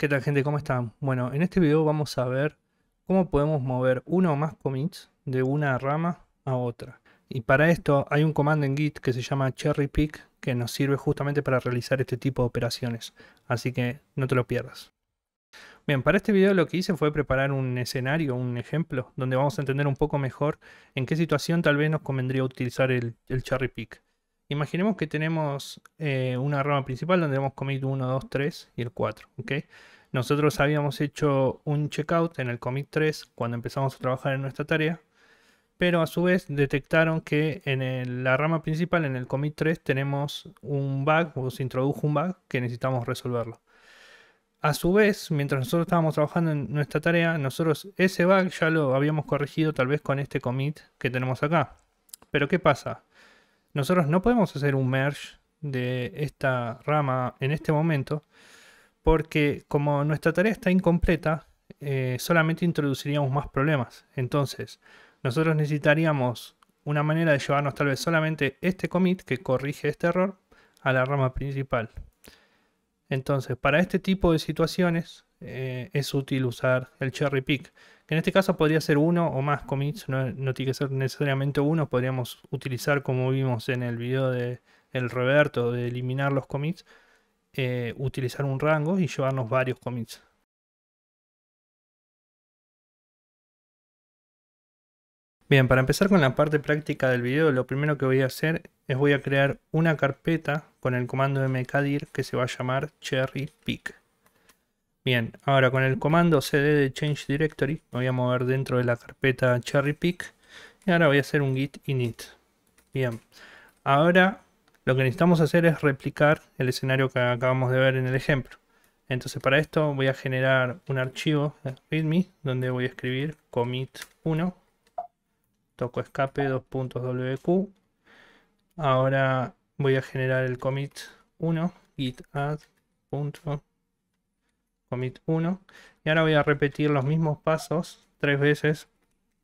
¿Qué tal gente? ¿Cómo están? Bueno, en este video vamos a ver cómo podemos mover uno o más commits de una rama a otra. Y para esto hay un comando en Git que se llama cherry pick que nos sirve justamente para realizar este tipo de operaciones. Así que no te lo pierdas. Bien, para este video lo que hice fue preparar un escenario, un ejemplo, donde vamos a entender un poco mejor en qué situación tal vez nos convendría utilizar el, el cherry pick. Imaginemos que tenemos eh, una rama principal donde hemos commit 1, 2, 3 y el 4. ¿okay? Nosotros habíamos hecho un checkout en el commit 3 cuando empezamos a trabajar en nuestra tarea, pero a su vez detectaron que en la rama principal, en el commit 3, tenemos un bug o se introdujo un bug que necesitamos resolverlo. A su vez, mientras nosotros estábamos trabajando en nuestra tarea, nosotros ese bug ya lo habíamos corregido tal vez con este commit que tenemos acá. Pero ¿qué pasa? Nosotros no podemos hacer un merge de esta rama en este momento porque como nuestra tarea está incompleta, eh, solamente introduciríamos más problemas. Entonces, nosotros necesitaríamos una manera de llevarnos tal vez solamente este commit que corrige este error a la rama principal. Entonces, para este tipo de situaciones, eh, es útil usar el cherry pick. Que en este caso podría ser uno o más commits, no, tiene que ser necesariamente uno, podríamos utilizar como vimos en el video de el reverto de eliminar los commits, eh, utilizar un rango y llevarnos varios commits. Bien, para empezar con la parte práctica del video, lo primero que voy a hacer es voy a crear una carpeta con el comando mkdir que se va a llamar cherry pick. Bien, ahora con el comando cd de change directory me voy a mover dentro de la carpeta cherry pick y ahora voy a hacer un git init. Bien, ahora lo que necesitamos hacer es replicar el escenario que acabamos de ver en el ejemplo. Entonces para esto voy a generar un archivo eh, readme donde voy a escribir commit 1, toco escape 2.wq, ahora voy a generar el commit 1 git add commit 1. Y ahora voy a repetir los mismos pasos tres veces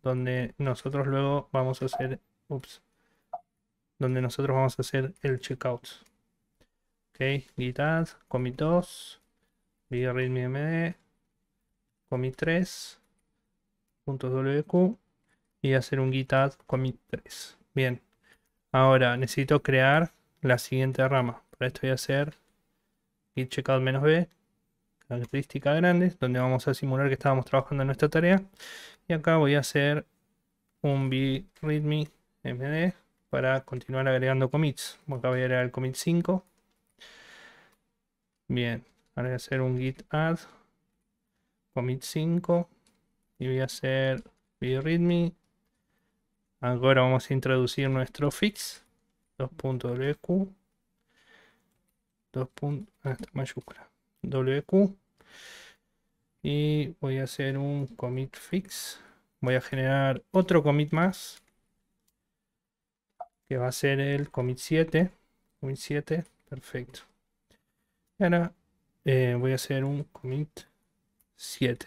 donde nosotros luego vamos a hacer, ups, donde nosotros vamos a hacer el checkout. Ok, git add, commit 2, readme commit 3, puntos wq y hacer un git add commit 3. Bien, ahora necesito crear la siguiente rama. Para esto voy a hacer git checkout-b característica grande. donde vamos a simular que estábamos trabajando en nuestra tarea. Y acá voy a hacer un readme md para continuar agregando commits. Acá voy a agregar el commit 5. Bien, ahora voy a hacer un git add commit 5 y voy a hacer readme Ahora vamos a introducir nuestro fix 2.wq 2. Ah, mayúscula wq y voy a hacer un commit fix voy a generar otro commit más que va a ser el commit 7 commit 7 perfecto ahora eh, voy a hacer un commit 7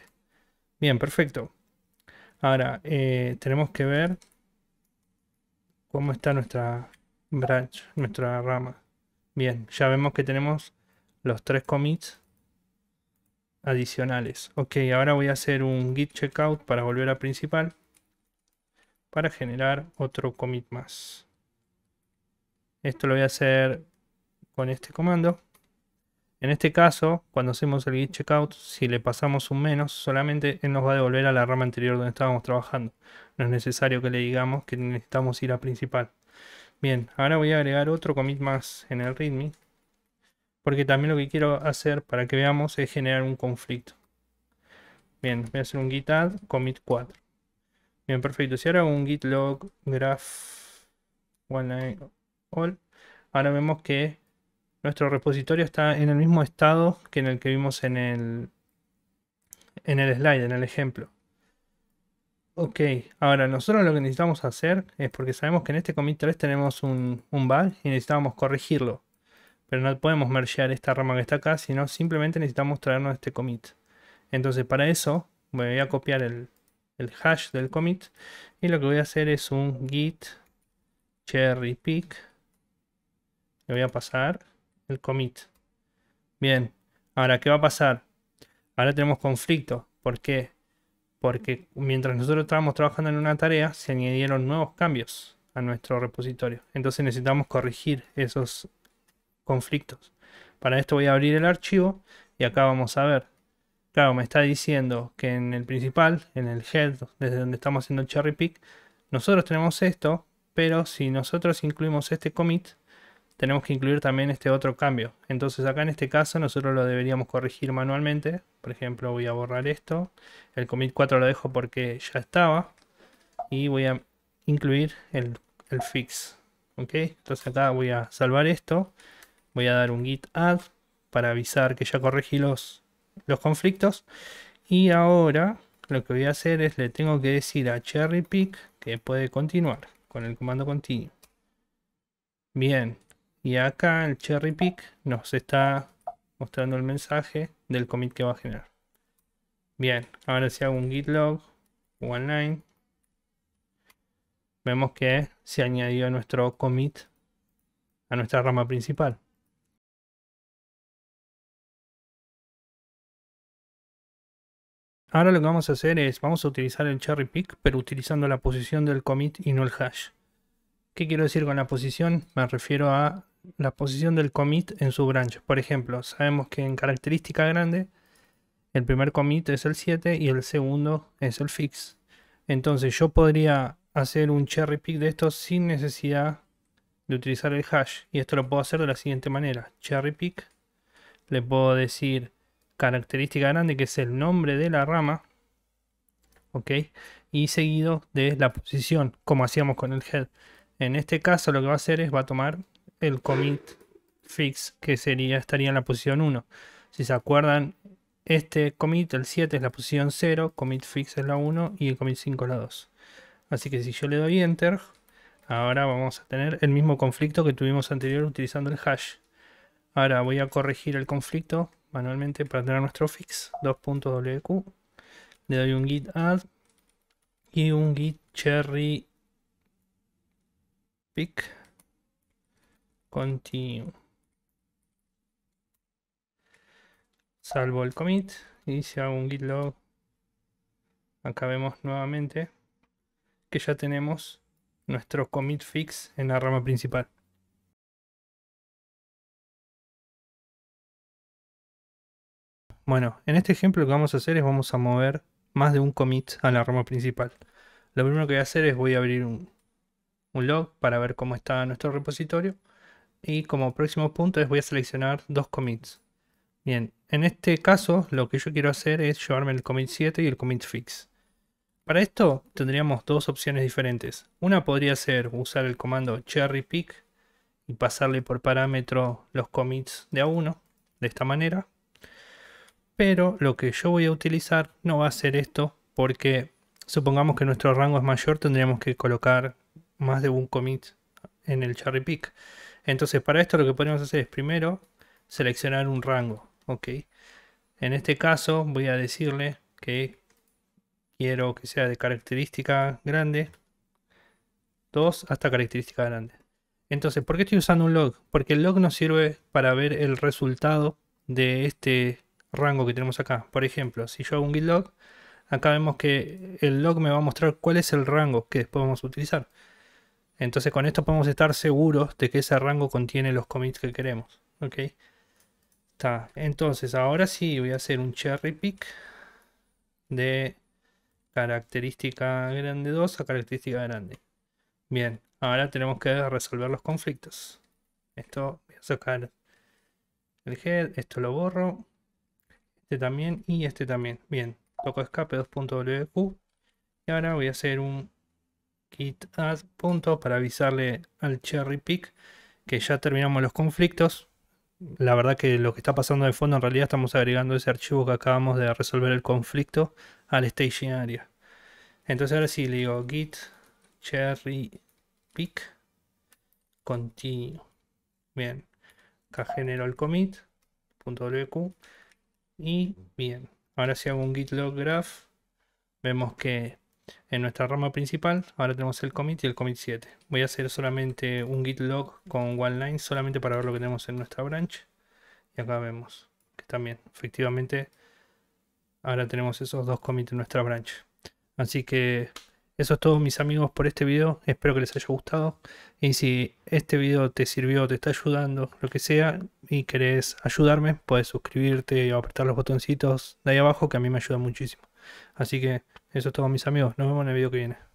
bien perfecto ahora eh, tenemos que ver cómo está nuestra branch nuestra rama bien ya vemos que tenemos los tres commits adicionales. Ok, ahora voy a hacer un git checkout para volver a principal para generar otro commit más. Esto lo voy a hacer con este comando. En este caso, cuando hacemos el git checkout, si le pasamos un menos, solamente nos va a devolver a la rama anterior donde estábamos trabajando. No es necesario que le digamos que necesitamos ir a principal. Bien, ahora voy a agregar otro commit más en el readme porque también lo que quiero hacer para que veamos es generar un conflicto. Bien, voy a hacer un git add commit 4. Bien, perfecto. Si ahora hago un git log graph one line all, ahora vemos que nuestro repositorio está en el mismo estado que en el que vimos en el, en el slide, en el ejemplo. Ok, ahora nosotros lo que necesitamos hacer es porque sabemos que en este commit 3 tenemos un, un bug y necesitamos corregirlo. Pero no podemos mergear esta rama que está acá, sino simplemente necesitamos traernos este commit. Entonces para eso voy a copiar el, hash del commit. Y lo que voy a hacer es un git cherry pick. Le voy a pasar el commit. Bien, ahora ¿qué va a pasar? Ahora tenemos conflicto. ¿Por qué? Porque mientras nosotros estábamos trabajando en una tarea, se añadieron nuevos cambios a nuestro repositorio. Entonces necesitamos corregir esos conflictos. Para esto voy a abrir el archivo y acá vamos a ver. Claro, me está diciendo que en el principal, en el head, desde donde estamos haciendo el cherry pick, nosotros tenemos esto, pero si nosotros incluimos este commit, tenemos que incluir también este otro cambio. Entonces acá en este caso nosotros lo deberíamos corregir manualmente. Por ejemplo, voy a borrar esto. El commit 4 lo dejo porque ya estaba. Y voy a incluir el, fix. ¿Ok? Entonces acá voy a salvar esto voy a dar un git add para avisar que ya corregí los, los conflictos. Y ahora lo que voy a hacer es le tengo que decir a cherry pick que puede continuar con el comando continue. Bien, y acá el cherry pick nos está mostrando el mensaje del commit que va a generar. Bien, ahora si hago un git log, one line, vemos que se añadió nuestro commit a nuestra rama principal. Ahora lo que vamos a hacer es, vamos a utilizar el cherry pick, pero utilizando la posición del commit y no el hash. ¿Qué quiero decir con la posición? Me refiero a la posición del commit en su branch. Por ejemplo, sabemos que en característica grande, el primer commit es el 7 y el segundo es el fix. Entonces yo podría hacer un cherry pick de esto sin necesidad de utilizar el hash. Y esto lo puedo hacer de la siguiente manera. Cherry pick, le puedo decir característica grande que es el nombre de la rama. Ok. Y seguido de la posición, como hacíamos con el head. En este caso lo que va a hacer es va a tomar el commit fix, que sería, estaría en la posición 1. Si se acuerdan, este commit, el 7 es la posición 0, commit fix es la 1 y el commit 5 la 2. Así que si yo le doy enter, ahora vamos a tener el mismo conflicto que tuvimos anterior utilizando el hash. Ahora voy a corregir el conflicto manualmente para tener nuestro fix, 2.wq, Le doy un git add y un git cherry pick continue. Salvo el commit y un git log, acá vemos nuevamente que ya tenemos nuestro commit fix en la rama principal. Bueno, en este ejemplo lo que vamos a hacer es vamos a mover más de un commit a la rama principal. Lo primero que voy a hacer es voy a abrir un, log para ver cómo está nuestro repositorio. Y como próximo punto es voy a seleccionar dos commits. Bien, en este caso lo que yo quiero hacer es llevarme el commit 7 y el commit fix. Para esto tendríamos dos opciones diferentes. Una podría ser usar el comando cherry pick y pasarle por parámetro los commits de a uno, de esta manera pero lo que yo voy a utilizar no va a ser esto porque supongamos que nuestro rango es mayor, tendríamos que colocar más de un commit en el cherry pick. Entonces para esto lo que podemos hacer es primero seleccionar un rango. ok En este caso voy a decirle que quiero que sea de característica grande 2 hasta característica grande. Entonces, ¿por qué estoy usando un log? Porque el log nos sirve para ver el resultado de este rango que tenemos acá. Por ejemplo, si yo hago un git log, acá vemos que el log me va a mostrar cuál es el rango que después vamos a utilizar. Entonces con esto podemos estar seguros de que ese rango contiene los commits que queremos. ¿Ok? Está. Entonces ahora sí voy a hacer un cherry pick de característica grande 2 a característica grande. Bien, ahora tenemos que resolver los conflictos. Esto voy a sacar el head, esto lo borro este también y este también. Bien, toco escape 2.wq y ahora voy a hacer un git add punto para avisarle al cherry pick que ya terminamos los conflictos. La verdad que lo que está pasando de fondo en realidad estamos agregando ese archivo que acabamos de resolver el conflicto al staging area. Entonces ahora sí le digo git cherry pick continue Bien, acá genero el commit, y bien, ahora si hago un git log graph, vemos que en nuestra rama principal ahora tenemos el commit y el commit 7. Voy a hacer solamente un git log con one line solamente para ver lo que tenemos en nuestra branch. Y acá vemos que también, efectivamente, ahora tenemos esos dos commits en nuestra branch. Así que eso es todo mis amigos por este video, espero que les haya gustado y si este video te sirvió, te está ayudando, lo que sea y querés ayudarme, puedes suscribirte y apretar los botoncitos de ahí abajo que a mí me ayuda muchísimo. Así que eso es todo mis amigos, nos vemos en el video que viene.